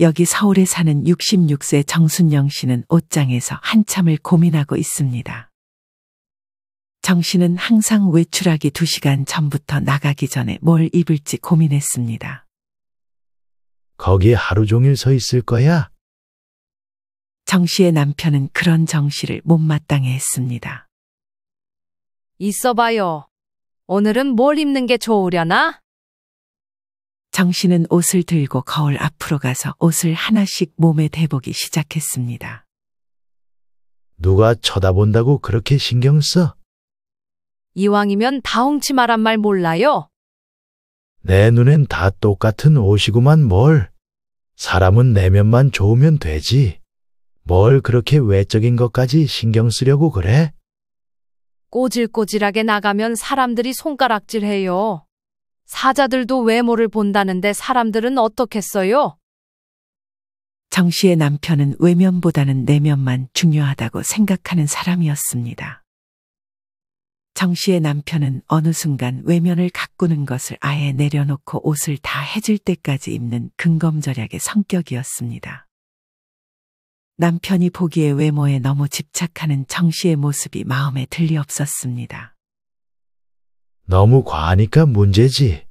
여기 서울에 사는 66세 정순영 씨는 옷장에서 한참을 고민하고 있습니다. 정 씨는 항상 외출하기 2시간 전부터 나가기 전에 뭘 입을지 고민했습니다. 거기 하루 종일 서 있을 거야? 정 씨의 남편은 그런 정 씨를 못마땅해 했습니다. 있어봐요. 오늘은 뭘 입는 게 좋으려나? 정씨는 옷을 들고 거울 앞으로 가서 옷을 하나씩 몸에 대보기 시작했습니다. 누가 쳐다본다고 그렇게 신경 써? 이왕이면 다홍치마란 말 몰라요? 내 눈엔 다 똑같은 옷이구만 뭘. 사람은 내면만 좋으면 되지. 뭘 그렇게 외적인 것까지 신경 쓰려고 그래? 꼬질꼬질하게 나가면 사람들이 손가락질해요. 사자들도 외모를 본다는데 사람들은 어떻겠어요? 정 씨의 남편은 외면보다는 내면만 중요하다고 생각하는 사람이었습니다. 정 씨의 남편은 어느 순간 외면을 가꾸는 것을 아예 내려놓고 옷을 다 해질 때까지 입는 근검절약의 성격이었습니다. 남편이 보기에 외모에 너무 집착하는 정 씨의 모습이 마음에 들리 없었습니다. 너무 과하니까 문제지.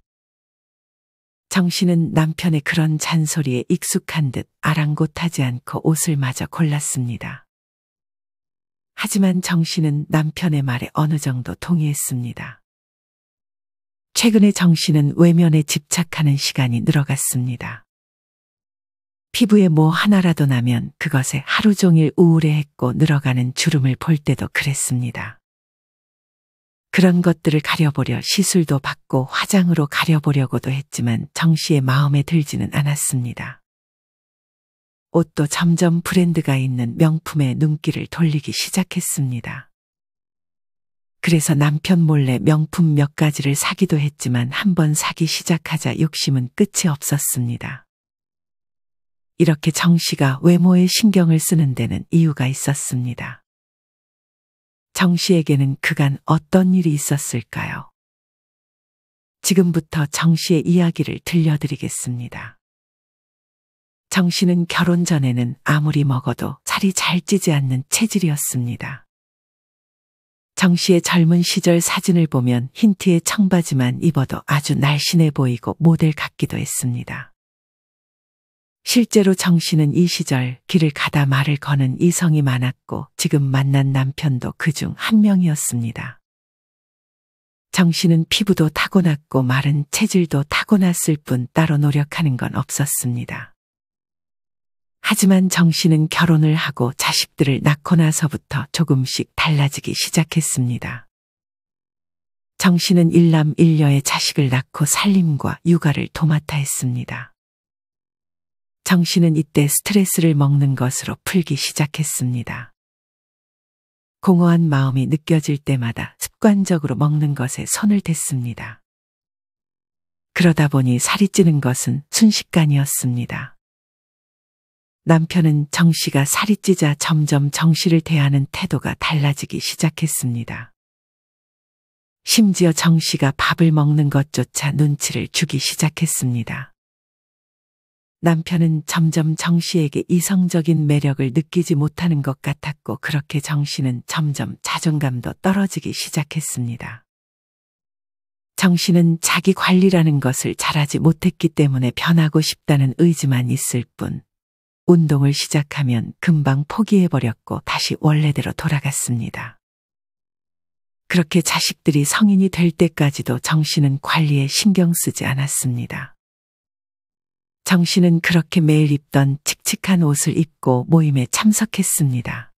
정신은 남편의 그런 잔소리에 익숙한 듯 아랑곳하지 않고 옷을 마저 골랐습니다. 하지만 정신은 남편의 말에 어느 정도 동의했습니다. 최근에 정신은 외면에 집착하는 시간이 늘어갔습니다. 피부에 뭐 하나라도 나면 그것에 하루 종일 우울해했고 늘어가는 주름을 볼 때도 그랬습니다. 그런 것들을 가려보려 시술도 받고 화장으로 가려보려고도 했지만 정 씨의 마음에 들지는 않았습니다. 옷도 점점 브랜드가 있는 명품에 눈길을 돌리기 시작했습니다. 그래서 남편 몰래 명품 몇 가지를 사기도 했지만 한번 사기 시작하자 욕심은 끝이 없었습니다. 이렇게 정 씨가 외모에 신경을 쓰는 데는 이유가 있었습니다. 정 씨에게는 그간 어떤 일이 있었을까요? 지금부터 정 씨의 이야기를 들려드리겠습니다. 정 씨는 결혼 전에는 아무리 먹어도 살이 잘 찌지 않는 체질이었습니다. 정 씨의 젊은 시절 사진을 보면 흰 티에 청바지만 입어도 아주 날씬해 보이고 모델 같기도 했습니다. 실제로 정 씨는 이 시절 길을 가다 말을 거는 이성이 많았고 지금 만난 남편도 그 중 한 명이었습니다. 정 씨는 피부도 타고났고 마른 체질도 타고났을 뿐 따로 노력하는 건 없었습니다. 하지만 정 씨는 결혼을 하고 자식들을 낳고 나서부터 조금씩 달라지기 시작했습니다. 정 씨는 일남 일녀의 자식을 낳고 살림과 육아를 도맡아 했습니다. 정신은 이때 스트레스를 먹는 것으로 풀기 시작했습니다. 공허한 마음이 느껴질 때마다 습관적으로 먹는 것에 손을 댔습니다. 그러다 보니 살이 찌는 것은 순식간이었습니다. 남편은 정 씨가 살이 찌자 점점 정 씨를 대하는 태도가 달라지기 시작했습니다. 심지어 정 씨가 밥을 먹는 것조차 눈치를 주기 시작했습니다. 남편은 점점 정 씨에게 이성적인 매력을 느끼지 못하는 것 같았고 그렇게 정 씨는 점점 자존감도 떨어지기 시작했습니다. 정 씨는 자기 관리라는 것을 잘하지 못했기 때문에 변하고 싶다는 의지만 있을 뿐 운동을 시작하면 금방 포기해버렸고 다시 원래대로 돌아갔습니다. 그렇게 자식들이 성인이 될 때까지도 정 씨는 관리에 신경 쓰지 않았습니다. 정 씨는 그렇게 매일 입던 칙칙한 옷을 입고 모임에 참석했습니다.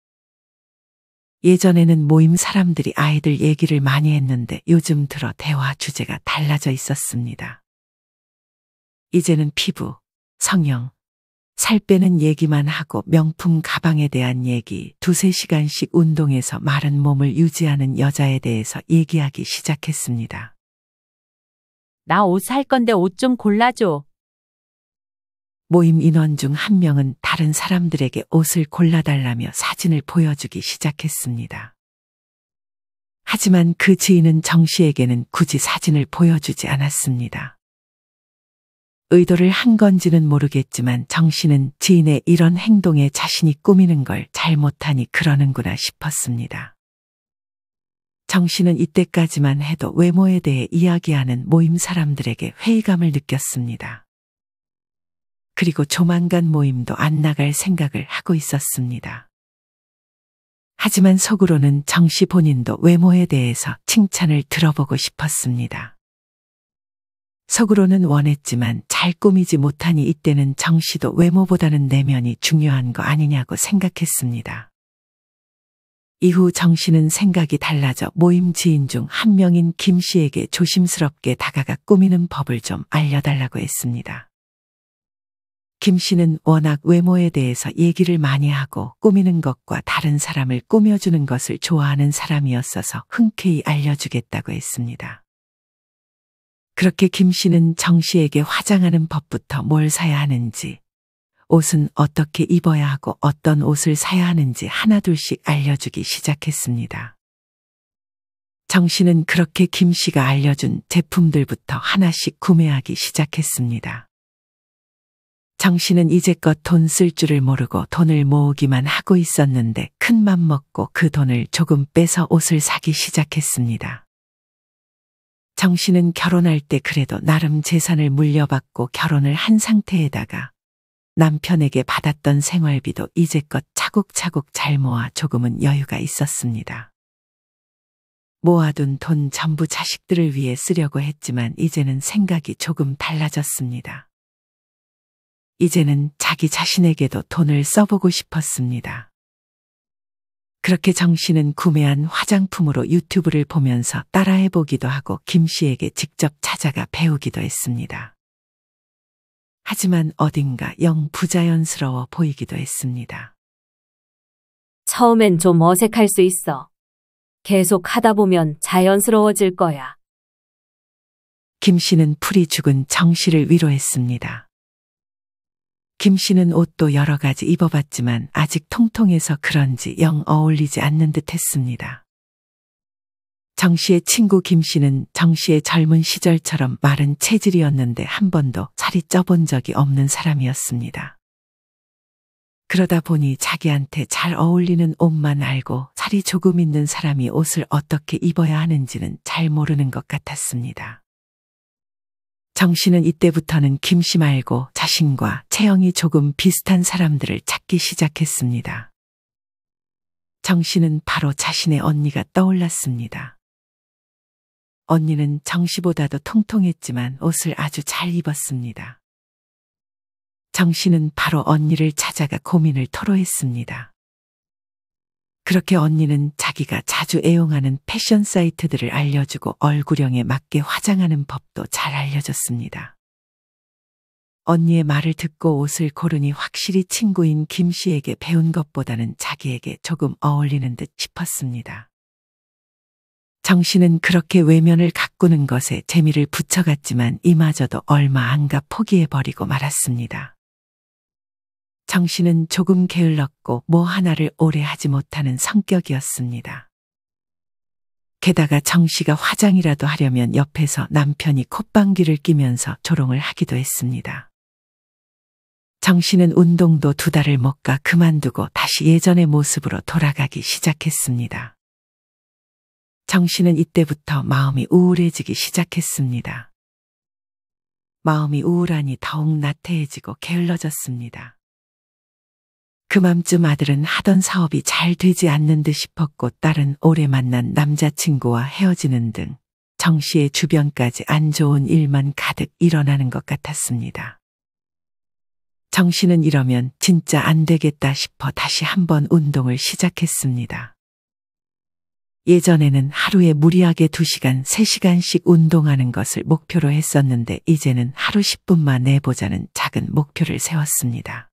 예전에는 모임 사람들이 아이들 얘기를 많이 했는데 요즘 들어 대화 주제가 달라져 있었습니다. 이제는 피부, 성형, 살 빼는 얘기만 하고 명품 가방에 대한 얘기, 두세 시간씩 운동해서 마른 몸을 유지하는 여자에 대해서 얘기하기 시작했습니다. 나 옷 살 건데 옷 좀 골라줘. 모임 인원 중 한 명은 다른 사람들에게 옷을 골라달라며 사진을 보여주기 시작했습니다. 하지만 그 지인은 정 씨에게는 굳이 사진을 보여주지 않았습니다. 의도를 한 건지는 모르겠지만 정 씨는 지인의 이런 행동에 자신이 꾸미는 걸 잘못하니 그러는구나 싶었습니다. 정 씨는 이때까지만 해도 외모에 대해 이야기하는 모임 사람들에게 회의감을 느꼈습니다. 그리고 조만간 모임도 안 나갈 생각을 하고 있었습니다. 하지만 속으로는 정 씨 본인도 외모에 대해서 칭찬을 들어보고 싶었습니다. 속으로는 원했지만 잘 꾸미지 못하니 이때는 정씨도 외모보다는 내면이 중요한 거 아니냐고 생각했습니다. 이후 정씨는 생각이 달라져 모임 지인 중 한 명인 김씨에게 조심스럽게 다가가 꾸미는 법을 좀 알려달라고 했습니다. 김 씨는 워낙 외모에 대해서 얘기를 많이 하고 꾸미는 것과 다른 사람을 꾸며주는 것을 좋아하는 사람이었어서 흔쾌히 알려주겠다고 했습니다. 그렇게 김 씨는 정 씨에게 화장하는 법부터 뭘 사야 하는지, 옷은 어떻게 입어야 하고 어떤 옷을 사야 하는지 하나둘씩 알려주기 시작했습니다. 정 씨는 그렇게 김 씨가 알려준 제품들부터 하나씩 구매하기 시작했습니다. 정 씨는 이제껏 돈 쓸 줄을 모르고 돈을 모으기만 하고 있었는데 큰 맘 먹고 그 돈을 조금 빼서 옷을 사기 시작했습니다. 정 씨는 결혼할 때 그래도 나름 재산을 물려받고 결혼을 한 상태에다가 남편에게 받았던 생활비도 이제껏 차곡차곡 잘 모아 조금은 여유가 있었습니다. 모아둔 돈 전부 자식들을 위해 쓰려고 했지만 이제는 생각이 조금 달라졌습니다. 이제는 자기 자신에게도 돈을 써보고 싶었습니다. 그렇게 정 씨는 구매한 화장품으로 유튜브를 보면서 따라해보기도 하고 김 씨에게 직접 찾아가 배우기도 했습니다. 하지만 어딘가 영 부자연스러워 보이기도 했습니다. 처음엔 좀 어색할 수 있어. 계속 하다 보면 자연스러워질 거야. 김 씨는 풀이 죽은 정 씨를 위로했습니다. 김 씨는 옷도 여러 가지 입어봤지만 아직 통통해서 그런지 영 어울리지 않는 듯 했습니다. 정 씨의 친구 김 씨는 정 씨의 젊은 시절처럼 마른 체질이었는데 한 번도 살이 쪄본 적이 없는 사람이었습니다. 그러다 보니 자기한테 잘 어울리는 옷만 알고 살이 조금 있는 사람이 옷을 어떻게 입어야 하는지는 잘 모르는 것 같았습니다. 정 씨는 이때부터는 김씨 말고 자신과 체형이 조금 비슷한 사람들을 찾기 시작했습니다. 정 씨는 바로 자신의 언니가 떠올랐습니다. 언니는 정 씨보다도 통통했지만 옷을 아주 잘 입었습니다. 정 씨는 바로 언니를 찾아가 고민을 토로했습니다. 그렇게 언니는 자기가 자주 애용하는 패션 사이트들을 알려주고 얼굴형에 맞게 화장하는 법도 잘 알려줬습니다. 언니의 말을 듣고 옷을 고르니 확실히 친구인 김 씨에게 배운 것보다는 자기에게 조금 어울리는 듯 싶었습니다. 정 씨는 그렇게 외면을 가꾸는 것에 재미를 붙여갔지만 이마저도 얼마 안 가 포기해버리고 말았습니다. 정 씨는 조금 게을렀고 뭐 하나를 오래 하지 못하는 성격이었습니다. 게다가 정 씨가 화장이라도 하려면 옆에서 남편이 콧방귀를 끼면서 조롱을 하기도 했습니다. 정신은 운동도 두 달을 못 가 그만두고 다시 예전의 모습으로 돌아가기 시작했습니다. 정신은 이때부터 마음이 우울해지기 시작했습니다. 마음이 우울하니 더욱 나태해지고 게을러졌습니다. 그맘쯤 아들은 하던 사업이 잘 되지 않는 듯 싶었고 딸은 오래 만난 남자친구와 헤어지는 등 정씨의 주변까지 안 좋은 일만 가득 일어나는 것 같았습니다. 정신은 이러면 진짜 안 되겠다 싶어 다시 한번 운동을 시작했습니다. 예전에는 하루에 무리하게 2시간, 3시간씩 운동하는 것을 목표로 했었는데 이제는 하루 10분만 내보자는 작은 목표를 세웠습니다.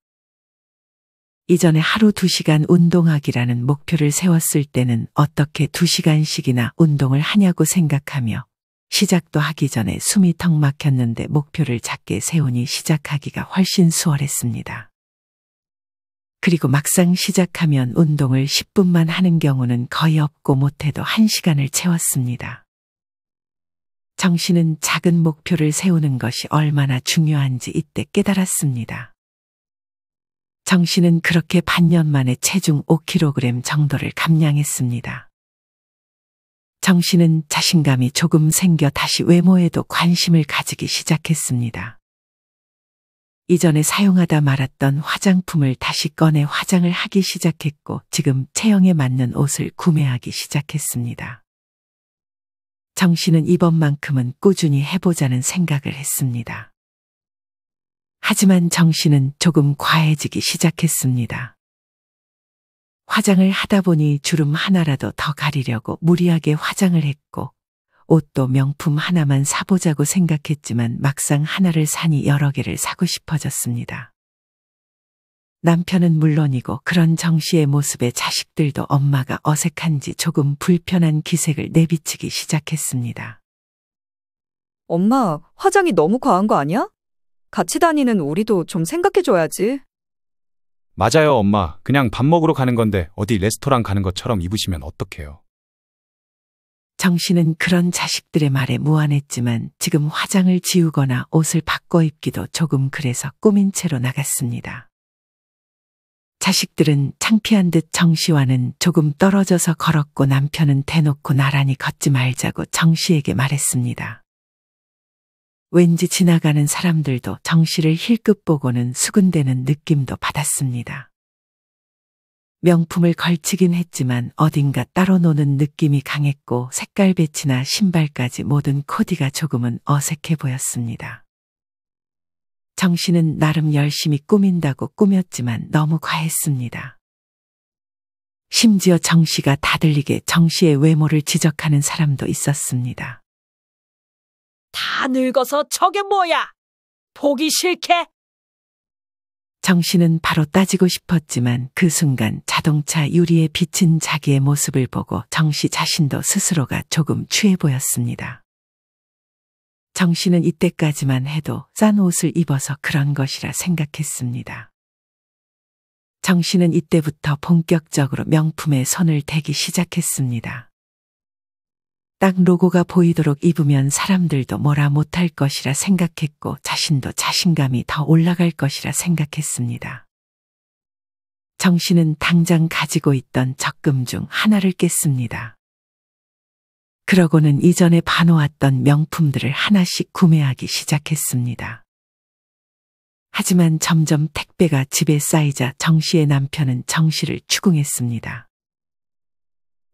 이전에 하루 2시간 운동하기라는 목표를 세웠을 때는 어떻게 2시간씩이나 운동을 하냐고 생각하며 시작도 하기 전에 숨이 턱 막혔는데 목표를 작게 세우니 시작하기가 훨씬 수월했습니다. 그리고 막상 시작하면 운동을 10분만 하는 경우는 거의 없고 못해도 1시간을 채웠습니다. 정신은 작은 목표를 세우는 것이 얼마나 중요한지 이때 깨달았습니다. 정신은 그렇게 반년 만에 체중 5kg 정도를 감량했습니다. 정씨는 자신감이 조금 생겨 다시 외모에도 관심을 가지기 시작했습니다. 이전에 사용하다 말았던 화장품을 다시 꺼내 화장을 하기 시작했고 지금 체형에 맞는 옷을 구매하기 시작했습니다. 정 씨는 이번만큼은 꾸준히 해보자는 생각을 했습니다. 하지만 정 씨는 조금 과해지기 시작했습니다. 화장을 하다 보니 주름 하나라도 더 가리려고 무리하게 화장을 했고 옷도 명품 하나만 사보자고 생각했지만 막상 하나를 사니 여러 개를 사고 싶어졌습니다. 남편은 물론이고 그런 정씨의 모습에 자식들도 엄마가 어색한지 조금 불편한 기색을 내비치기 시작했습니다. 엄마, 화장이 너무 과한 거 아니야? 같이 다니는 우리도 좀 생각해줘야지. 맞아요, 엄마. 그냥 밥 먹으러 가는 건데 어디 레스토랑 가는 것처럼 입으시면 어떡해요? 정신은 그런 자식들의 말에 무안했지만 지금 화장을 지우거나 옷을 바꿔 입기도 조금 그래서 꾸민 채로 나갔습니다. 자식들은 창피한 듯 정씨와는 조금 떨어져서 걸었고 남편은 대놓고 나란히 걷지 말자고 정씨에게 말했습니다. 왠지 지나가는 사람들도 정 씨를 힐끗 보고는 수군대는 느낌도 받았습니다. 명품을 걸치긴 했지만 어딘가 따로 노는 느낌이 강했고 색깔 배치나 신발까지 모든 코디가 조금은 어색해 보였습니다. 정 씨는 나름 열심히 꾸민다고 꾸몄지만 너무 과했습니다. 심지어 정 씨가 다 들리게 정 씨의 외모를 지적하는 사람도 있었습니다. 다 늙어서 저게 뭐야? 보기 싫게? 정씨는 바로 따지고 싶었지만 그 순간 자동차 유리에 비친 자기의 모습을 보고 정씨 자신도 스스로가 조금 취해 보였습니다. 정씨는 이때까지만 해도 싼 옷을 입어서 그런 것이라 생각했습니다. 정씨는 이때부터 본격적으로 명품에 손을 대기 시작했습니다. 딱 로고가 보이도록 입으면 사람들도 뭐라 못할 것이라 생각했고 자신도 자신감이 더 올라갈 것이라 생각했습니다. 정 씨는 당장 가지고 있던 적금 중 하나를 깼습니다. 그러고는 이전에 봐놓았던 명품들을 하나씩 구매하기 시작했습니다. 하지만 점점 택배가 집에 쌓이자 정 씨의 남편은 정 씨를 추궁했습니다.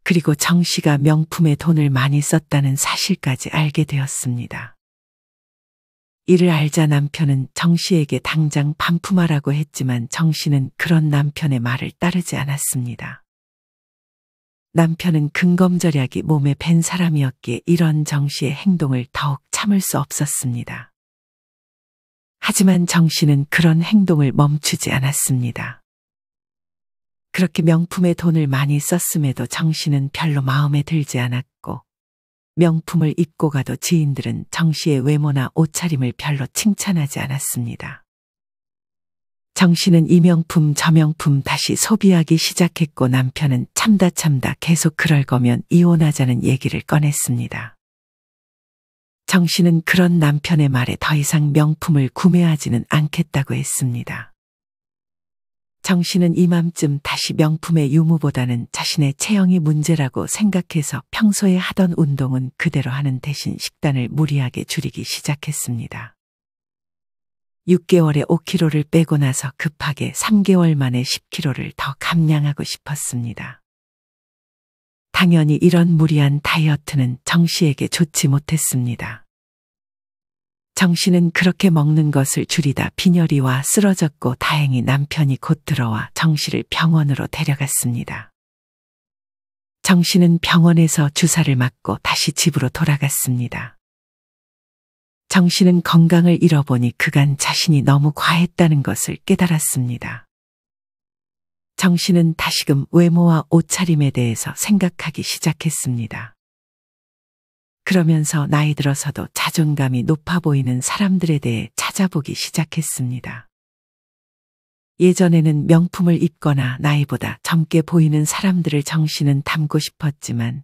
그리고 정 씨가 명품에 돈을 많이 썼다는 사실까지 알게 되었습니다. 이를 알자 남편은 정 씨에게 당장 반품하라고 했지만 정 씨는 그런 남편의 말을 따르지 않았습니다. 남편은 근검절약이 몸에 밴 사람이었기에 이런 정 씨의 행동을 더욱 참을 수 없었습니다. 하지만 정 씨는 그런 행동을 멈추지 않았습니다. 그렇게 명품의 돈을 많이 썼음에도 정씨는 별로 마음에 들지 않았고 명품을 입고 가도 지인들은 정씨의 외모나 옷차림을 별로 칭찬하지 않았습니다. 정씨는 이 명품 저 명품 다시 소비하기 시작했고 남편은 참다 참다 계속 그럴 거면 이혼하자는 얘기를 꺼냈습니다. 정씨는 그런 남편의 말에 더 이상 명품을 구매하지는 않겠다고 했습니다. 정씨는 이맘쯤 다시 명품의 유무보다는 자신의 체형이 문제라고 생각해서 평소에 하던 운동은 그대로 하는 대신 식단을 무리하게 줄이기 시작했습니다. 6개월에 5kg를 빼고 나서 급하게 3개월 만에 10kg를 더 감량하고 싶었습니다. 당연히 이런 무리한 다이어트는 정씨에게 좋지 못했습니다. 정씨는 그렇게 먹는 것을 줄이다 빈혈이와 쓰러졌고 다행히 남편이 곧 들어와 정씨를 병원으로 데려갔습니다. 정씨는 병원에서 주사를 맞고 다시 집으로 돌아갔습니다. 정씨는 건강을 잃어보니 그간 자신이 너무 과했다는 것을 깨달았습니다. 정씨는 다시금 외모와 옷차림에 대해서 생각하기 시작했습니다. 그러면서 나이 들어서도 자존감이 높아 보이는 사람들에 대해 찾아보기 시작했습니다. 예전에는 명품을 입거나 나이보다 젊게 보이는 사람들을 정신은 담고 싶었지만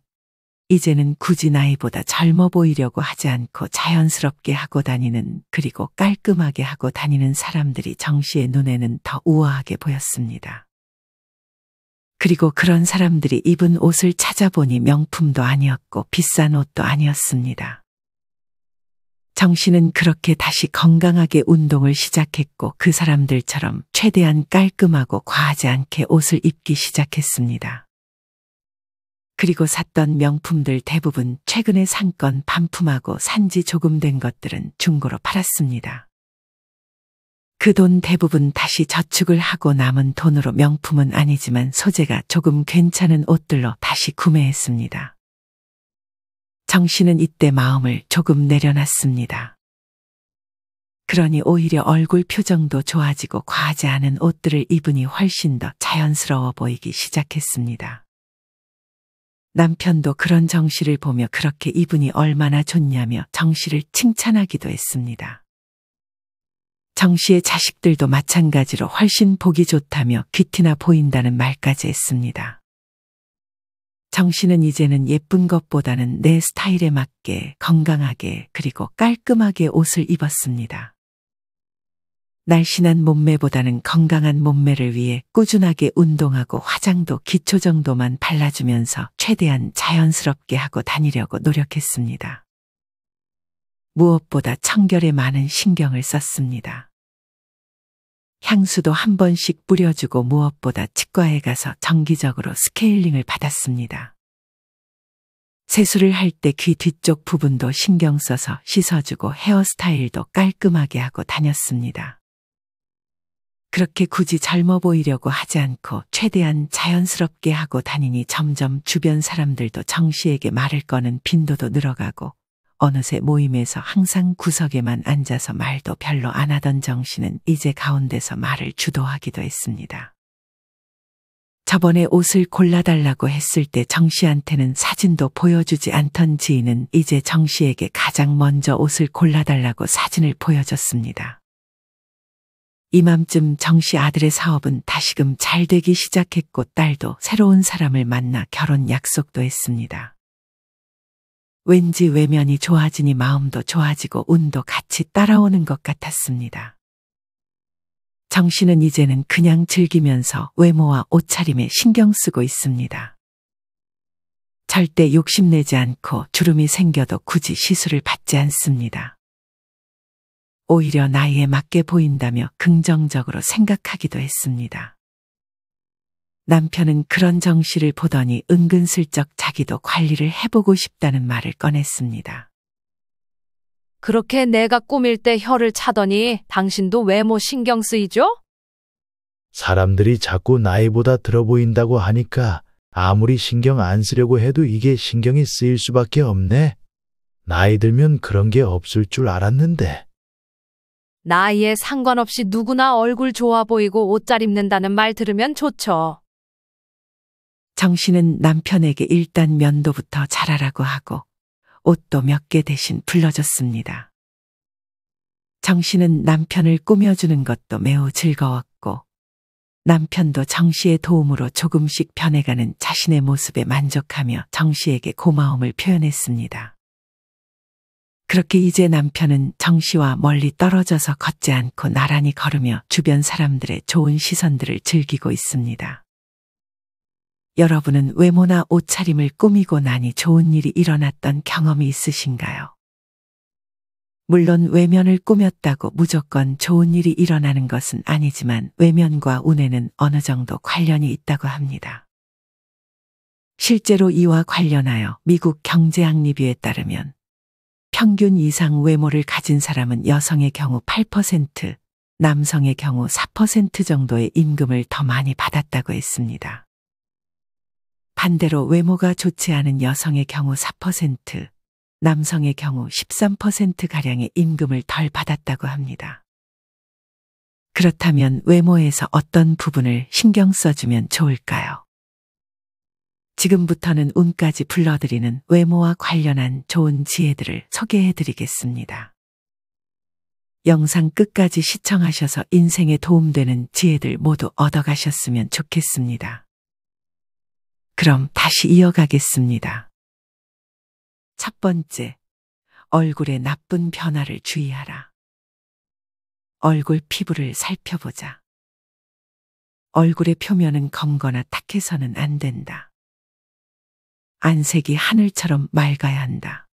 이제는 굳이 나이보다 젊어 보이려고 하지 않고 자연스럽게 하고 다니는 그리고 깔끔하게 하고 다니는 사람들이 정시의 눈에는 더 우아하게 보였습니다. 그리고 그런 사람들이 입은 옷을 찾아보니 명품도 아니었고 비싼 옷도 아니었습니다. 정 씨는 그렇게 다시 건강하게 운동을 시작했고 그 사람들처럼 최대한 깔끔하고 과하지 않게 옷을 입기 시작했습니다. 그리고 샀던 명품들 대부분 최근에 산 건 반품하고 산 지 조금 된 것들은 중고로 팔았습니다. 그돈 대부분 다시 저축을 하고 남은 돈으로 명품은 아니지만 소재가 조금 괜찮은 옷들로 다시 구매했습니다. 정 씨는 이때 마음을 조금 내려놨습니다. 그러니 오히려 얼굴 표정도 좋아지고 과하지 않은 옷들을 입으니 훨씬 더 자연스러워 보이기 시작했습니다. 남편도 그런 정씨를 보며 그렇게 이분이 얼마나 좋냐며 정씨를 칭찬하기도 했습니다. 정 씨의 자식들도 마찬가지로 훨씬 보기 좋다며 귀티나 보인다는 말까지 했습니다. 정 씨는 이제는 예쁜 것보다는 내 스타일에 맞게 건강하게 그리고 깔끔하게 옷을 입었습니다. 날씬한 몸매보다는 건강한 몸매를 위해 꾸준하게 운동하고 화장도 기초 정도만 발라주면서 최대한 자연스럽게 하고 다니려고 노력했습니다. 무엇보다 청결에 많은 신경을 썼습니다. 향수도 한 번씩 뿌려주고 무엇보다 치과에 가서 정기적으로 스케일링을 받았습니다. 세수를 할 때 귀 뒤쪽 부분도 신경 써서 씻어주고 헤어스타일도 깔끔하게 하고 다녔습니다. 그렇게 굳이 젊어 보이려고 하지 않고 최대한 자연스럽게 하고 다니니 점점 주변 사람들도 정씨에게 말을 거는 빈도도 늘어가고 어느새 모임에서 항상 구석에만 앉아서 말도 별로 안 하던 정씨는 이제 가운데서 말을 주도하기도 했습니다. 저번에 옷을 골라달라고 했을 때 정씨한테는 사진도 보여주지 않던 지인은 이제 정씨에게 가장 먼저 옷을 골라달라고 사진을 보여줬습니다. 이맘쯤 정 씨 아들의 사업은 다시금 잘 되기 시작했고 딸도 새로운 사람을 만나 결혼 약속도 했습니다. 왠지 외면이 좋아지니 마음도 좋아지고 운도 같이 따라오는 것 같았습니다. 정신은 이제는 그냥 즐기면서 외모와 옷차림에 신경 쓰고 있습니다. 절대 욕심내지 않고 주름이 생겨도 굳이 시술을 받지 않습니다. 오히려 나이에 맞게 보인다며 긍정적으로 생각하기도 했습니다. 남편은 그런 정씨를 보더니 은근슬쩍 자기도 관리를 해보고 싶다는 말을 꺼냈습니다. 그렇게 내가 꾸밀 때 혀를 차더니 당신도 외모 신경 쓰이죠? 사람들이 자꾸 나이보다 들어 보인다고 하니까 아무리 신경 안 쓰려고 해도 이게 신경이 쓰일 수밖에 없네. 나이 들면 그런 게 없을 줄 알았는데. 나이에 상관없이 누구나 얼굴 좋아 보이고 옷 잘 입는다는 말 들으면 좋죠. 정씨는 남편에게 일단 면도부터 잘하라고 하고 옷도 몇 개 대신 불러줬습니다. 정씨는 남편을 꾸며주는 것도 매우 즐거웠고 남편도 정씨의 도움으로 조금씩 변해가는 자신의 모습에 만족하며 정씨에게 고마움을 표현했습니다. 그렇게 이제 남편은 정씨와 멀리 떨어져서 걷지 않고 나란히 걸으며 주변 사람들의 좋은 시선들을 즐기고 있습니다. 여러분은 외모나 옷차림을 꾸미고 나니 좋은 일이 일어났던 경험이 있으신가요? 물론 외면을 꾸몄다고 무조건 좋은 일이 일어나는 것은 아니지만 외면과 운에는 어느 정도 관련이 있다고 합니다. 실제로 이와 관련하여 미국 경제학 리뷰에 따르면 평균 이상 외모를 가진 사람은 여성의 경우 8%, 남성의 경우 4% 정도의 임금을 더 많이 받았다고 했습니다. 반대로 외모가 좋지 않은 여성의 경우 4%, 남성의 경우 13%가량의 임금을 덜 받았다고 합니다. 그렇다면 외모에서 어떤 부분을 신경 써주면 좋을까요? 지금부터는 운까지 불러드리는 외모와 관련한 좋은 지혜들을 소개해드리겠습니다. 영상 끝까지 시청하셔서 인생에 도움되는 지혜들 모두 얻어가셨으면 좋겠습니다. 그럼 다시 이어가겠습니다. 첫 번째, 얼굴의 나쁜 변화를 주의하라. 얼굴 피부를 살펴보자. 얼굴의 표면은 검거나 탁해서는 안 된다. 안색이 하늘처럼 맑아야 한다.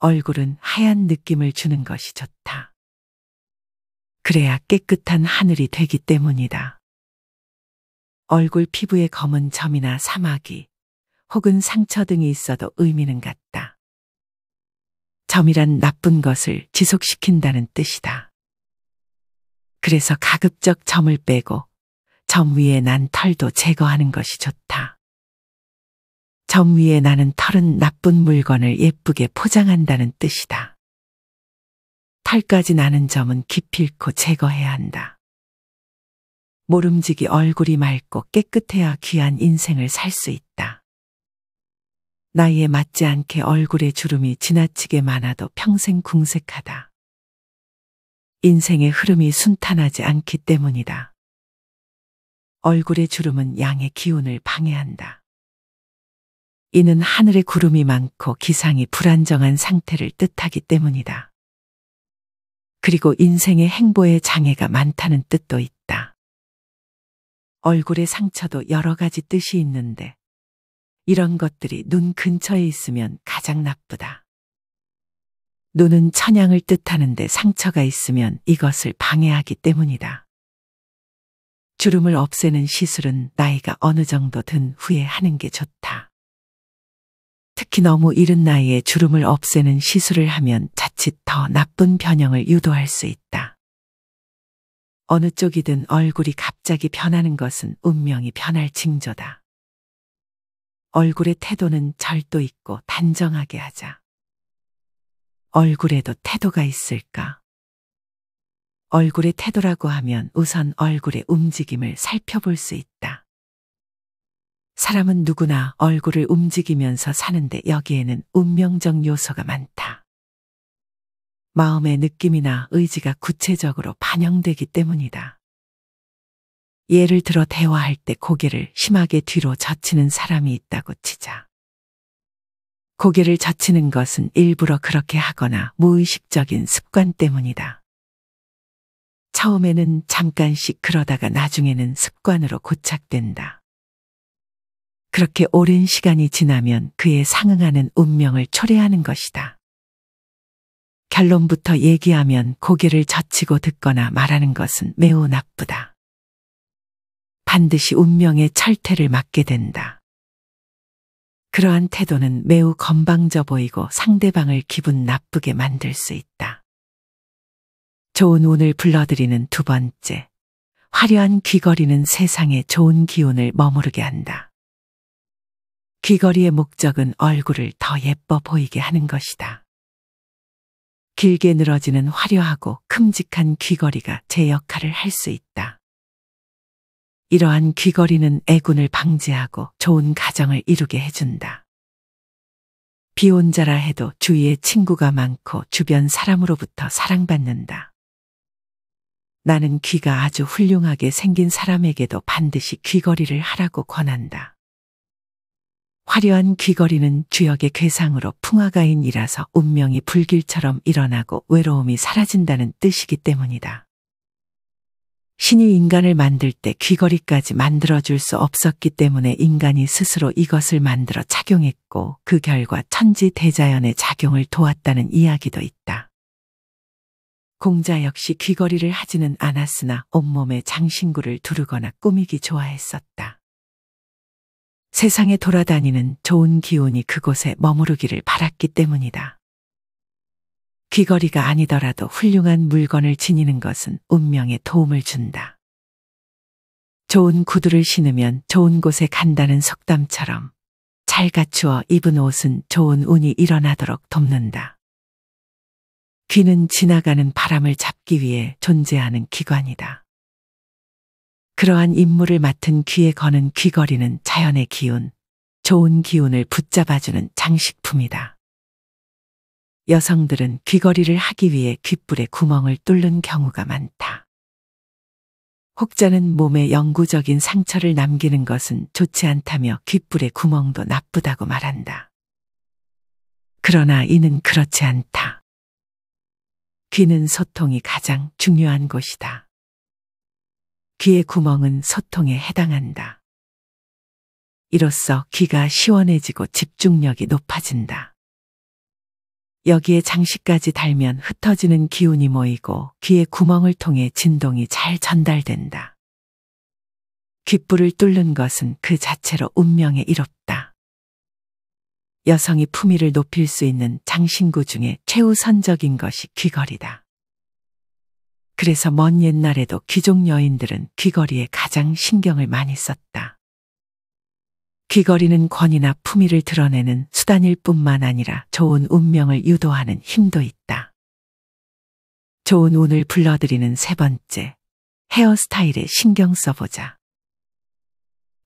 얼굴은 하얀 느낌을 주는 것이 좋다. 그래야 깨끗한 하늘이 되기 때문이다. 얼굴 피부에 검은 점이나 사마귀 혹은 상처 등이 있어도 의미는 같다. 점이란 나쁜 것을 지속시킨다는 뜻이다. 그래서 가급적 점을 빼고 점 위에 난 털도 제거하는 것이 좋다. 점 위에 나는 털은 나쁜 물건을 예쁘게 포장한다는 뜻이다. 털까지 나는 점은 기필코 제거해야 한다. 모름지기 얼굴이 맑고 깨끗해야 귀한 인생을 살 수 있다. 나이에 맞지 않게 얼굴에 주름이 지나치게 많아도 평생 궁색하다. 인생의 흐름이 순탄하지 않기 때문이다. 얼굴의 주름은 양의 기운을 방해한다. 이는 하늘에 구름이 많고 기상이 불안정한 상태를 뜻하기 때문이다. 그리고 인생의 행보에 장애가 많다는 뜻도 있다. 얼굴의 상처도 여러 가지 뜻이 있는데 이런 것들이 눈 근처에 있으면 가장 나쁘다. 눈은 천양을 뜻하는데 상처가 있으면 이것을 방해하기 때문이다. 주름을 없애는 시술은 나이가 어느 정도 든 후에 하는 게 좋다. 특히 너무 이른 나이에 주름을 없애는 시술을 하면 자칫 더 나쁜 변형을 유도할 수 있다. 어느 쪽이든 얼굴이 갑자기 변하는 것은 운명이 변할 징조다. 얼굴의 태도는 절도 있고 단정하게 하자. 얼굴에도 태도가 있을까? 얼굴의 태도라고 하면 우선 얼굴의 움직임을 살펴볼 수 있다. 사람은 누구나 얼굴을 움직이면서 사는데 여기에는 운명적 요소가 많다. 마음의 느낌이나 의지가 구체적으로 반영되기 때문이다. 예를 들어 대화할 때 고개를 심하게 뒤로 젖히는 사람이 있다고 치자. 고개를 젖히는 것은 일부러 그렇게 하거나 무의식적인 습관 때문이다. 처음에는 잠깐씩 그러다가 나중에는 습관으로 고착된다. 그렇게 오랜 시간이 지나면 그에 상응하는 운명을 초래하는 것이다. 결론부터 얘기하면 고개를 젖히고 듣거나 말하는 것은 매우 나쁘다. 반드시 운명의 철퇴를 맞게 된다. 그러한 태도는 매우 건방져 보이고 상대방을 기분 나쁘게 만들 수 있다. 좋은 운을 불러들이는 두 번째, 화려한 귀걸이는 세상에 좋은 기운을 머무르게 한다. 귀걸이의 목적은 얼굴을 더 예뻐 보이게 하는 것이다. 길게 늘어지는 화려하고 큼직한 귀걸이가 제 역할을 할 수 있다. 이러한 귀걸이는 애군을 방지하고 좋은 가정을 이루게 해준다. 비혼자라 해도 주위에 친구가 많고 주변 사람으로부터 사랑받는다. 나는 귀가 아주 훌륭하게 생긴 사람에게도 반드시 귀걸이를 하라고 권한다. 화려한 귀걸이는 주역의 괴상으로 풍화가인이라서 운명이 불길처럼 일어나고 외로움이 사라진다는 뜻이기 때문이다. 신이 인간을 만들 때 귀걸이까지 만들어줄 수 없었기 때문에 인간이 스스로 이것을 만들어 착용했고 그 결과 천지 대자연의 작용을 도왔다는 이야기도 있다. 공자 역시 귀걸이를 하지는 않았으나 온몸에 장신구를 두르거나 꾸미기 좋아했었다. 세상에 돌아다니는 좋은 기운이 그곳에 머무르기를 바랐기 때문이다. 귀걸이가 아니더라도 훌륭한 물건을 지니는 것은 운명에 도움을 준다. 좋은 구두를 신으면 좋은 곳에 간다는 속담처럼 잘 갖추어 입은 옷은 좋은 운이 일어나도록 돕는다. 귀는 지나가는 바람을 잡기 위해 존재하는 기관이다. 그러한 임무를 맡은 귀에 거는 귀걸이는 자연의 기운, 좋은 기운을 붙잡아주는 장식품이다. 여성들은 귀걸이를 하기 위해 귓불에 구멍을 뚫는 경우가 많다. 혹자는 몸에 영구적인 상처를 남기는 것은 좋지 않다며 귓불의 구멍도 나쁘다고 말한다. 그러나 이는 그렇지 않다. 귀는 소통이 가장 중요한 곳이다. 귀의 구멍은 소통에 해당한다. 이로써 귀가 시원해지고 집중력이 높아진다. 여기에 장식까지 달면 흩어지는 기운이 모이고 귀의 구멍을 통해 진동이 잘 전달된다. 귓불을 뚫는 것은 그 자체로 운명에 이롭다. 여성이 품위를 높일 수 있는 장신구 중에 최우선적인 것이 귀걸이다. 그래서 먼 옛날에도 귀족 여인들은 귀걸이에 가장 신경을 많이 썼다. 귀걸이는 권위나 품위를 드러내는 수단일 뿐만 아니라 좋은 운명을 유도하는 힘도 있다. 좋은 운을 불러들이는 세 번째, 헤어스타일에 신경 써보자.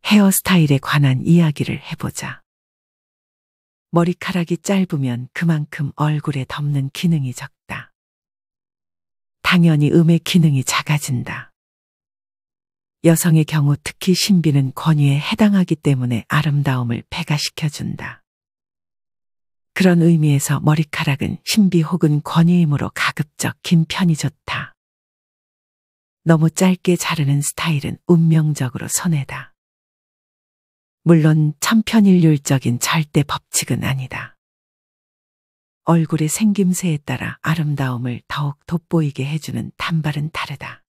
헤어스타일에 관한 이야기를 해보자. 머리카락이 짧으면 그만큼 얼굴에 덮는 기능이 적다. 당연히 음의 기능이 작아진다. 여성의 경우 특히 신비는 권위에 해당하기 때문에 아름다움을 배가시켜준다. 그런 의미에서 머리카락은 신비 혹은 권위임으로 가급적 긴 편이 좋다. 너무 짧게 자르는 스타일은 운명적으로 손해다. 물론 천편일률적인 절대 법칙은 아니다. 얼굴의 생김새에 따라 아름다움을 더욱 돋보이게 해주는 단발은 다르다.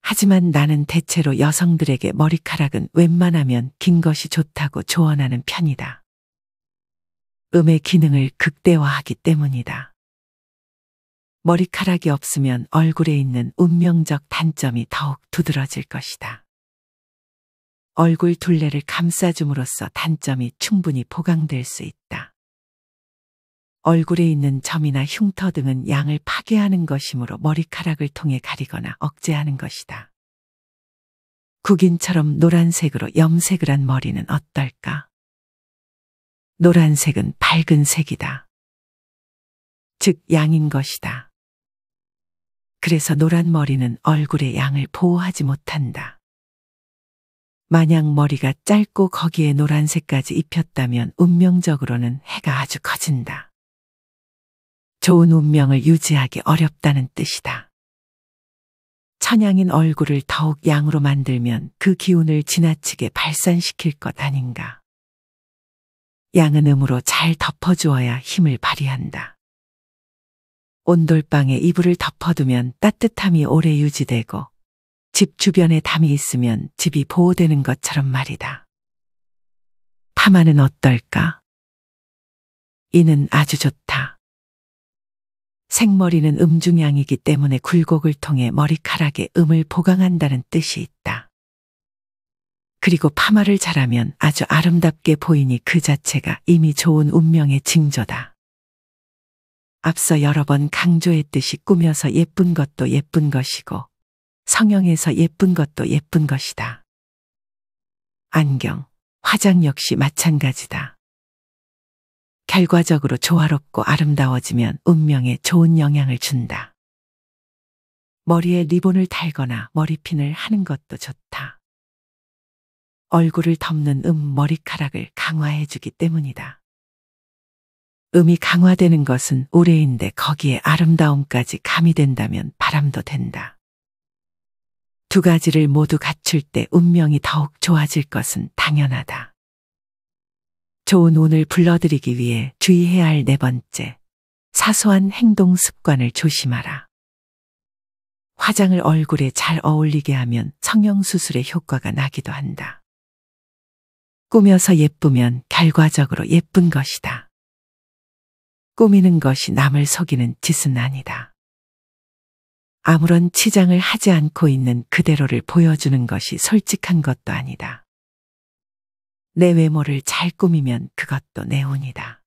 하지만 나는 대체로 여성들에게 머리카락은 웬만하면 긴 것이 좋다고 조언하는 편이다. 음의 기능을 극대화하기 때문이다. 머리카락이 없으면 얼굴에 있는 운명적 단점이 더욱 두드러질 것이다. 얼굴 둘레를 감싸줌으로써 단점이 충분히 보강될 수 있다. 얼굴에 있는 점이나 흉터 등은 양을 파괴하는 것이므로 머리카락을 통해 가리거나 억제하는 것이다. 국인처럼 노란색으로 염색을 한 머리는 어떨까? 노란색은 밝은 색이다. 즉, 양인 것이다. 그래서 노란 머리는 얼굴의 양을 보호하지 못한다. 만약 머리가 짧고 거기에 노란색까지 입혔다면 운명적으로는 해가 아주 커진다. 좋은 운명을 유지하기 어렵다는 뜻이다. 천양인 얼굴을 더욱 양으로 만들면 그 기운을 지나치게 발산시킬 것 아닌가. 양은 음으로 잘 덮어주어야 힘을 발휘한다. 온돌방에 이불을 덮어두면 따뜻함이 오래 유지되고 집 주변에 담이 있으면 집이 보호되는 것처럼 말이다. 파마는 어떨까? 이는 아주 좋다. 생머리는 음중양이기 때문에 굴곡을 통해 머리카락에 음을 보강한다는 뜻이 있다. 그리고 파마를 잘하면 아주 아름답게 보이니 그 자체가 이미 좋은 운명의 징조다. 앞서 여러 번 강조했듯이 꾸며서 예쁜 것도 예쁜 것이고 성형에서 예쁜 것도 예쁜 것이다. 안경, 화장 역시 마찬가지다. 결과적으로 조화롭고 아름다워지면 운명에 좋은 영향을 준다. 머리에 리본을 달거나 머리핀을 하는 것도 좋다. 얼굴을 덮는 음 머리카락을 강화해주기 때문이다. 음이 강화되는 것은 오래인데 거기에 아름다움까지 가미된다면 바람도 된다. 두 가지를 모두 갖출 때 운명이 더욱 좋아질 것은 당연하다. 좋은 운을 불러들이기 위해 주의해야 할 네 번째, 사소한 행동 습관을 조심하라. 화장을 얼굴에 잘 어울리게 하면 성형수술의 효과가 나기도 한다. 꾸며서 예쁘면 결과적으로 예쁜 것이다. 꾸미는 것이 남을 속이는 짓은 아니다. 아무런 치장을 하지 않고 있는 그대로를 보여주는 것이 솔직한 것도 아니다. 내 외모를 잘 꾸미면 그것도 내 운이다.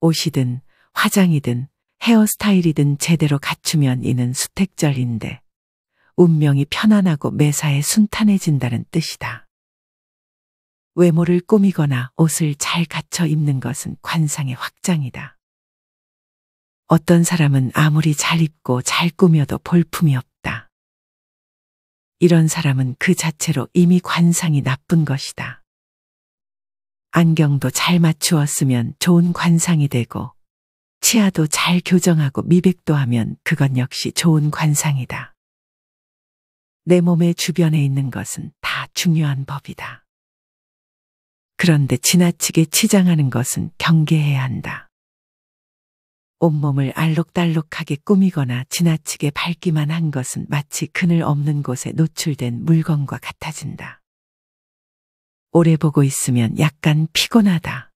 옷이든 화장이든 헤어스타일이든 제대로 갖추면 이는 수택절인데 운명이 편안하고 매사에 순탄해진다는 뜻이다. 외모를 꾸미거나 옷을 잘 갖춰 입는 것은 관상의 확장이다. 어떤 사람은 아무리 잘 입고 잘 꾸며도 볼품이 없다. 이런 사람은 그 자체로 이미 관상이 나쁜 것이다. 안경도 잘 맞추었으면 좋은 관상이 되고, 치아도 잘 교정하고 미백도 하면 그것 역시 좋은 관상이다. 내 몸의 주변에 있는 것은 다 중요한 법이다. 그런데 지나치게 치장하는 것은 경계해야 한다. 온몸을 알록달록하게 꾸미거나 지나치게 밝기만 한 것은 마치 그늘 없는 곳에 노출된 물건과 같아진다. 오래 보고 있으면 약간 피곤하다.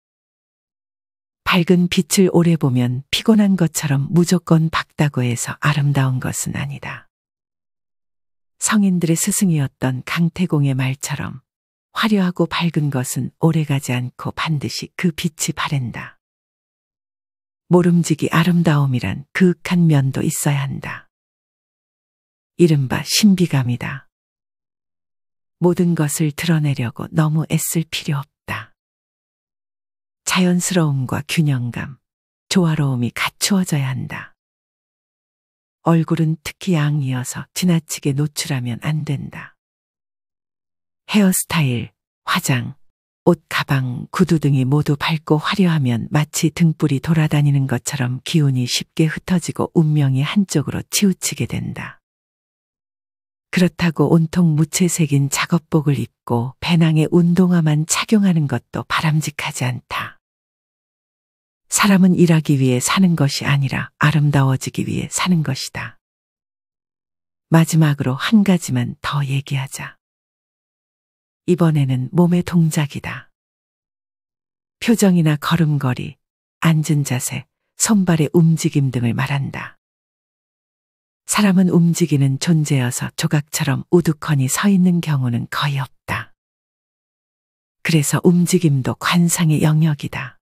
밝은 빛을 오래 보면 피곤한 것처럼 무조건 밝다고 해서 아름다운 것은 아니다. 성인들의 스승이었던 강태공의 말처럼 화려하고 밝은 것은 오래가지 않고 반드시 그 빛이 바랜다. 모름지기 아름다움이란 그윽한 면도 있어야 한다. 이른바 신비감이다. 모든 것을 드러내려고 너무 애쓸 필요 없다. 자연스러움과 균형감, 조화로움이 갖추어져야 한다. 얼굴은 특히 양이어서 지나치게 노출하면 안 된다. 헤어스타일, 화장, 옷 가방, 구두 등이 모두 밝고 화려하면 마치 등불이 돌아다니는 것처럼 기운이 쉽게 흩어지고 운명이 한쪽으로 치우치게 된다. 그렇다고 온통 무채색인 작업복을 입고 배낭에 운동화만 착용하는 것도 바람직하지 않다. 사람은 일하기 위해 사는 것이 아니라 아름다워지기 위해 사는 것이다. 마지막으로 한 가지만 더 얘기하자. 이번에는 몸의 동작이다. 표정이나 걸음걸이, 앉은 자세, 손발의 움직임 등을 말한다. 사람은 움직이는 존재여서 조각처럼 우두커니 서 있는 경우는 거의 없다. 그래서 움직임도 관상의 영역이다.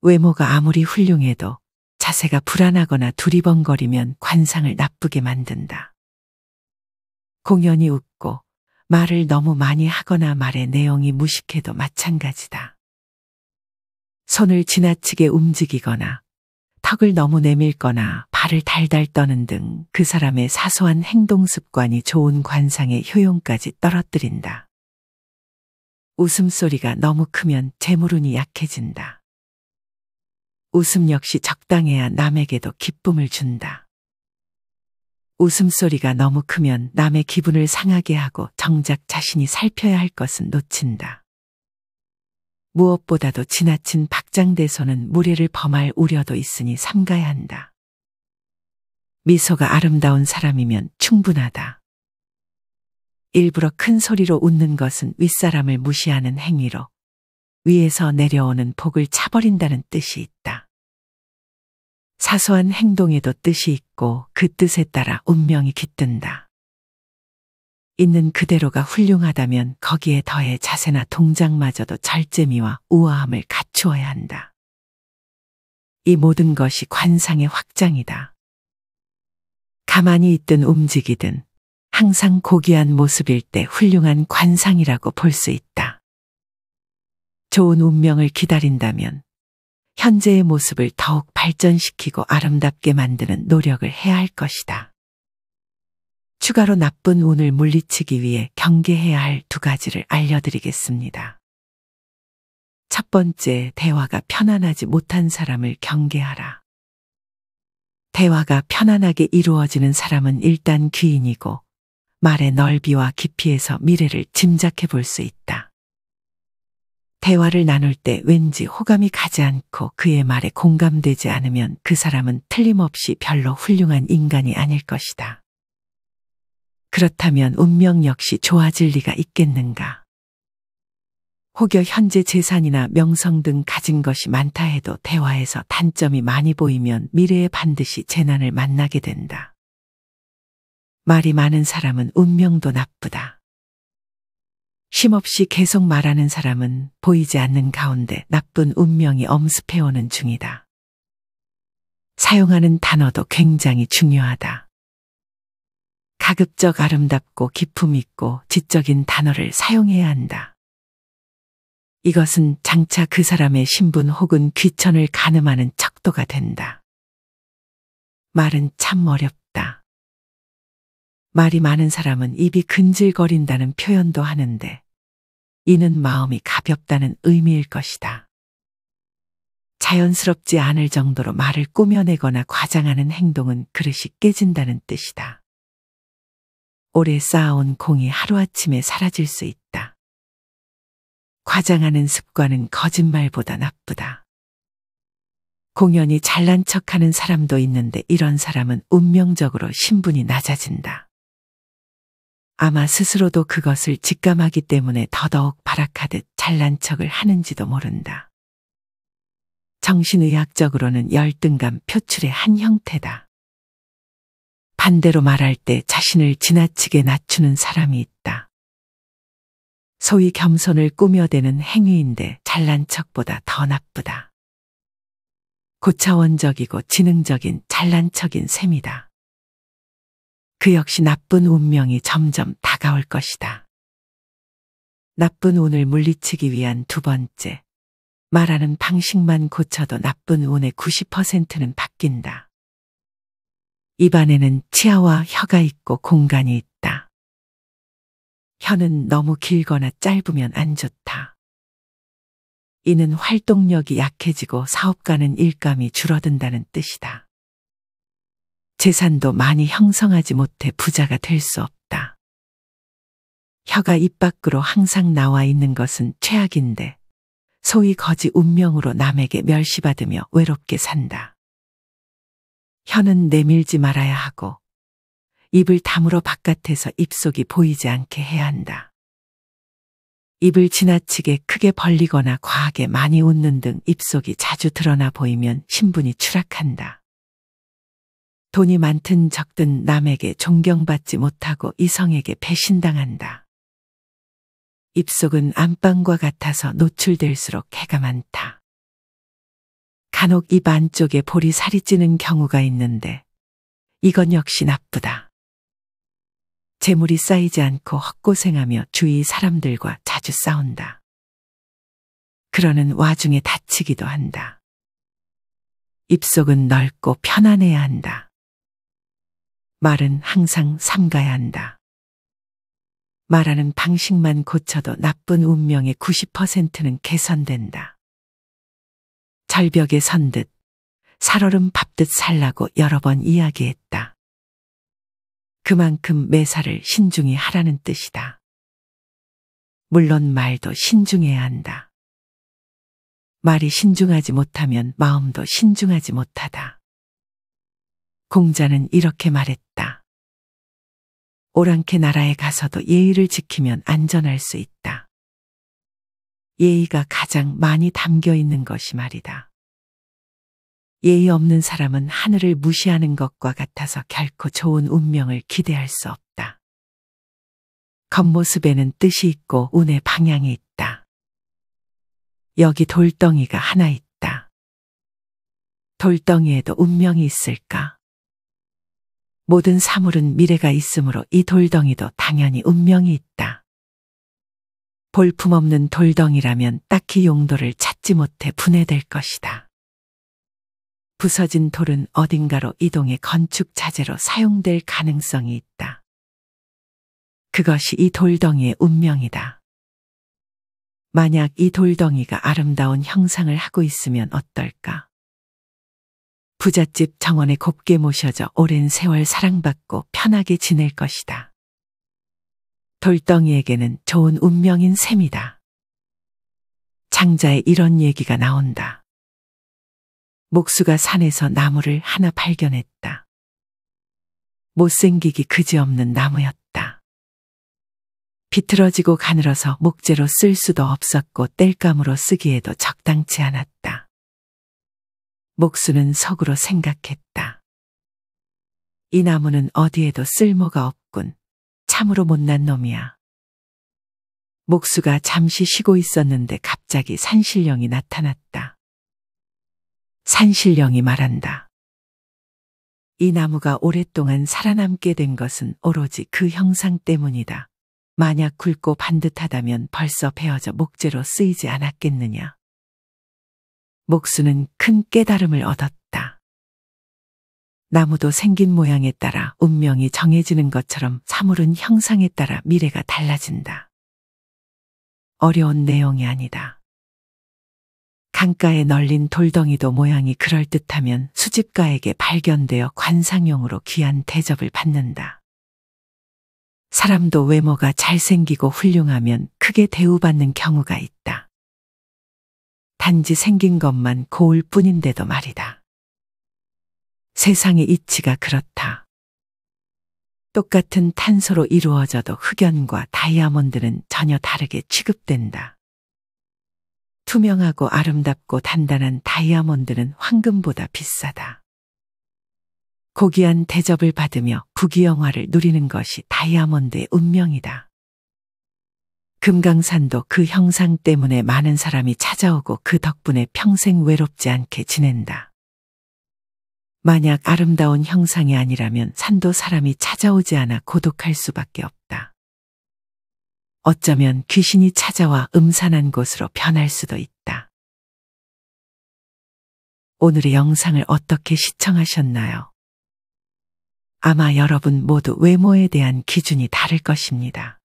외모가 아무리 훌륭해도 자세가 불안하거나 두리번거리면 관상을 나쁘게 만든다. 공연이 웃고 말을 너무 많이 하거나 말의 내용이 무식해도 마찬가지다. 손을 지나치게 움직이거나 턱을 너무 내밀거나 발을 달달 떠는 등 그 사람의 사소한 행동 습관이 좋은 관상의 효용까지 떨어뜨린다. 웃음소리가 너무 크면 재물운이 약해진다. 웃음 역시 적당해야 남에게도 기쁨을 준다. 웃음소리가 너무 크면 남의 기분을 상하게 하고 정작 자신이 살펴야 할 것은 놓친다. 무엇보다도 지나친 박장대소는 무례를 범할 우려도 있으니 삼가야 한다. 미소가 아름다운 사람이면 충분하다. 일부러 큰 소리로 웃는 것은 윗사람을 무시하는 행위로 위에서 내려오는 복을 차버린다는 뜻이 있다. 사소한 행동에도 뜻이 있고 그 뜻에 따라 운명이 깃든다. 있는 그대로가 훌륭하다면 거기에 더해 자세나 동작마저도 절제미와 우아함을 갖추어야 한다. 이 모든 것이 관상의 확장이다. 가만히 있든 움직이든 항상 고귀한 모습일 때 훌륭한 관상이라고 볼 수 있다. 좋은 운명을 기다린다면 현재의 모습을 더욱 발전시키고 아름답게 만드는 노력을 해야 할 것이다. 추가로 나쁜 운을 물리치기 위해 경계해야 할 두 가지를 알려드리겠습니다. 첫 번째, 대화가 편안하지 못한 사람을 경계하라. 대화가 편안하게 이루어지는 사람은 일단 귀인이고 말의 넓이와 깊이에서 미래를 짐작해 볼 수 있다. 대화를 나눌 때 왠지 호감이 가지 않고 그의 말에 공감되지 않으면 그 사람은 틀림없이 별로 훌륭한 인간이 아닐 것이다. 그렇다면 운명 역시 좋아질 리가 있겠는가? 혹여 현재 재산이나 명성 등 가진 것이 많다 해도 대화에서 단점이 많이 보이면 미래에 반드시 재난을 만나게 된다. 말이 많은 사람은 운명도 나쁘다. 쉼없이 계속 말하는 사람은 보이지 않는 가운데 나쁜 운명이 엄습해오는 중이다. 사용하는 단어도 굉장히 중요하다. 가급적 아름답고 기품 있고 지적인 단어를 사용해야 한다. 이것은 장차 그 사람의 신분 혹은 귀천을 가늠하는 척도가 된다. 말은 참 어렵다. 말이 많은 사람은 입이 근질거린다는 표현도 하는데 이는 마음이 가볍다는 의미일 것이다. 자연스럽지 않을 정도로 말을 꾸며내거나 과장하는 행동은 그릇이 깨진다는 뜻이다. 오래 쌓아온 공이 하루아침에 사라질 수 있다. 과장하는 습관은 거짓말보다 나쁘다. 공연히 잘난 척하는 사람도 있는데 이런 사람은 운명적으로 신분이 낮아진다. 아마 스스로도 그것을 직감하기 때문에 더더욱 발악하듯 잘난 척을 하는지도 모른다. 정신의학적으로는 열등감 표출의 한 형태다. 반대로 말할 때 자신을 지나치게 낮추는 사람이 있다. 소위 겸손을 꾸며대는 행위인데 잘난 척보다 더 나쁘다. 고차원적이고 지능적인 잘난 척인 셈이다. 그 역시 나쁜 운명이 점점 다가올 것이다. 나쁜 운을 물리치기 위한 두 번째. 말하는 방식만 고쳐도 나쁜 운의 90%는 바뀐다. 입안에는 치아와 혀가 있고 공간이 있다. 혀는 너무 길거나 짧으면 안 좋다. 이는 활동력이 약해지고 사업가는 일감이 줄어든다는 뜻이다. 재산도 많이 형성하지 못해 부자가 될 수 없다. 혀가 입 밖으로 항상 나와 있는 것은 최악인데 소위 거지 운명으로 남에게 멸시받으며 외롭게 산다. 혀는 내밀지 말아야 하고 입을 다물어 바깥에서 입속이 보이지 않게 해야 한다. 입을 지나치게 크게 벌리거나 과하게 많이 웃는 등 입속이 자주 드러나 보이면 신분이 추락한다. 돈이 많든 적든 남에게 존경받지 못하고 이성에게 배신당한다. 입속은 안방과 같아서 노출될수록 해가 많다. 간혹 입 안쪽에 볼이 살이 찌는 경우가 있는데 이건 역시 나쁘다. 재물이 쌓이지 않고 헛고생하며 주위 사람들과 자주 싸운다. 그러는 와중에 다치기도 한다. 입속은 넓고 편안해야 한다. 말은 항상 삼가야 한다. 말하는 방식만 고쳐도 나쁜 운명의 90%는 개선된다. 절벽에 선 듯 살얼음 밥 듯 살라고 여러 번 이야기했다. 그만큼 매사를 신중히 하라는 뜻이다. 물론 말도 신중해야 한다. 말이 신중하지 못하면 마음도 신중하지 못하다. 공자는 이렇게 말했다. 오랑캐 나라에 가서도 예의를 지키면 안전할 수 있다. 예의가 가장 많이 담겨 있는 것이 말이다. 예의 없는 사람은 하늘을 무시하는 것과 같아서 결코 좋은 운명을 기대할 수 없다. 겉모습에는 뜻이 있고 운의 방향이 있다. 여기 돌덩이가 하나 있다. 돌덩이에도 운명이 있을까? 모든 사물은 미래가 있으므로 이 돌덩이도 당연히 운명이 있다. 볼품없는 돌덩이라면 딱히 용도를 찾지 못해 분해될 것이다. 부서진 돌은 어딘가로 이동해 건축 자재로 사용될 가능성이 있다. 그것이 이 돌덩이의 운명이다. 만약 이 돌덩이가 아름다운 형상을 하고 있으면 어떨까? 부잣집 정원에 곱게 모셔져 오랜 세월 사랑받고 편하게 지낼 것이다. 돌덩이에게는 좋은 운명인 셈이다. 장자의 이런 얘기가 나온다. 목수가 산에서 나무를 하나 발견했다. 못생기기 그지없는 나무였다. 비틀어지고 가늘어서 목재로 쓸 수도 없었고 땔감으로 쓰기에도 적당치 않았다. 목수는 속으로 생각했다. 이 나무는 어디에도 쓸모가 없군. 참으로 못난 놈이야. 목수가 잠시 쉬고 있었는데 갑자기 산신령이 나타났다. 산신령이 말한다. 이 나무가 오랫동안 살아남게 된 것은 오로지 그 형상 때문이다. 만약 굵고 반듯하다면 벌써 베어져 목재로 쓰이지 않았겠느냐. 목수는 큰 깨달음을 얻었다. 나무도 생긴 모양에 따라 운명이 정해지는 것처럼 사물은 형상에 따라 미래가 달라진다. 어려운 내용이 아니다. 강가에 널린 돌덩이도 모양이 그럴듯하면 수집가에게 발견되어 관상용으로 귀한 대접을 받는다. 사람도 외모가 잘생기고 훌륭하면 크게 대우받는 경우가 있다. 단지 생긴 것만 고울 뿐인데도 말이다. 세상의 이치가 그렇다. 똑같은 탄소로 이루어져도 흑연과 다이아몬드는 전혀 다르게 취급된다. 투명하고 아름답고 단단한 다이아몬드는 황금보다 비싸다. 고귀한 대접을 받으며 부귀영화를 누리는 것이 다이아몬드의 운명이다. 금강산도 그 형상 때문에 많은 사람이 찾아오고 그 덕분에 평생 외롭지 않게 지낸다. 만약 아름다운 형상이 아니라면 산도 사람이 찾아오지 않아 고독할 수밖에 없다. 어쩌면 귀신이 찾아와 음산한 곳으로 변할 수도 있다. 오늘의 영상을 어떻게 시청하셨나요? 아마 여러분 모두 외모에 대한 기준이 다를 것입니다.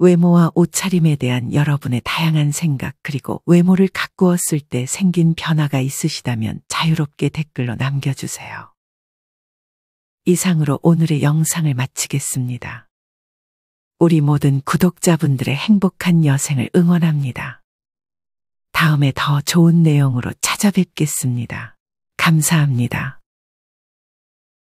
외모와 옷차림에 대한 여러분의 다양한 생각 그리고 외모를 가꾸었을 때 생긴 변화가 있으시다면 자유롭게 댓글로 남겨주세요. 이상으로 오늘의 영상을 마치겠습니다. 우리 모든 구독자분들의 행복한 여생을 응원합니다. 다음에 더 좋은 내용으로 찾아뵙겠습니다. 감사합니다.